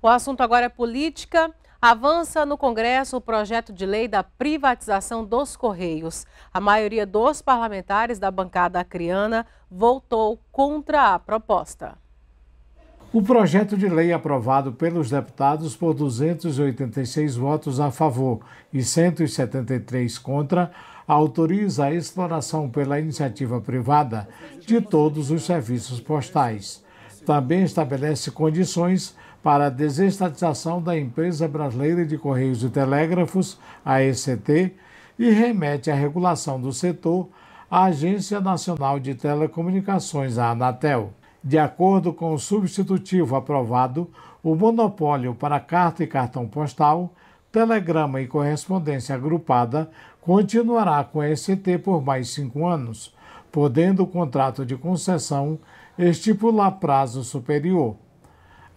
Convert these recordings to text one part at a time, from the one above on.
O assunto agora é política. Avança no Congresso o projeto de lei da privatização dos Correios. A maioria dos parlamentares da bancada acriana votou contra a proposta. O projeto de lei aprovado pelos deputados por 286 votos a favor e 173 contra autoriza a exploração pela iniciativa privada de todos os serviços postais. Também estabelece condições para a desestatização da Empresa Brasileira de Correios e Telégrafos, a ECT, e remete à regulação do setor à Agência Nacional de Telecomunicações, a Anatel. De acordo com o substitutivo aprovado, o monopólio para carta e cartão postal, telegrama e correspondência agrupada continuará com a ECT por mais cinco anos, podendo o contrato de concessão estipular prazo superior.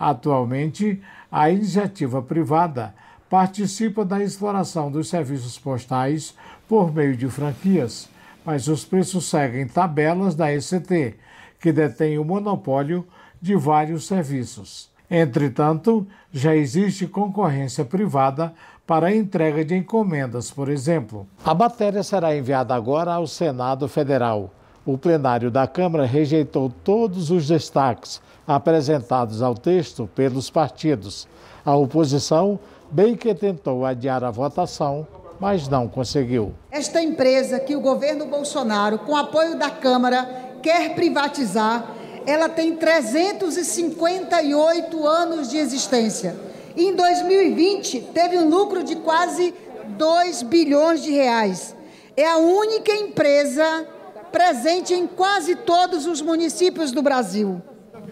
Atualmente, a iniciativa privada participa da exploração dos serviços postais por meio de franquias, mas os preços seguem tabelas da ECT, que detém o monopólio de vários serviços. Entretanto, já existe concorrência privada para a entrega de encomendas, por exemplo. A matéria será enviada agora ao Senado Federal. O plenário da Câmara rejeitou todos os destaques apresentados ao texto pelos partidos. A oposição, bem que tentou adiar a votação, mas não conseguiu. Esta empresa que o governo Bolsonaro, com apoio da Câmara, quer privatizar, ela tem 358 anos de existência. Em 2020, teve um lucro de quase 2 bilhões de reais. É a única empresa presente em quase todos os municípios do Brasil.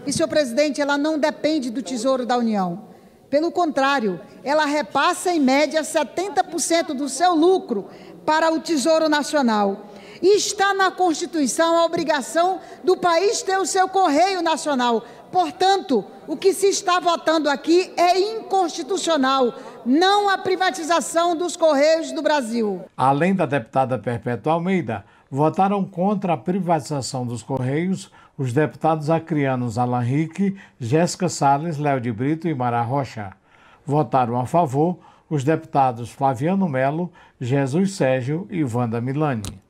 E, senhor presidente, ela não depende do Tesouro da União. Pelo contrário, ela repassa, em média, 70% do seu lucro para o Tesouro Nacional está na Constituição a obrigação do país ter o seu correio nacional. Portanto, o que se está votando aqui é inconstitucional, não a privatização dos correios do Brasil. Além da deputada Perpétua Almeida, votaram contra a privatização dos correios os deputados acrianos Alan Henrique, Jéssica Salles, Léo de Brito e Mara Rocha. Votaram a favor os deputados Flaviano Melo, Jesus Sérgio e Wanda Milani.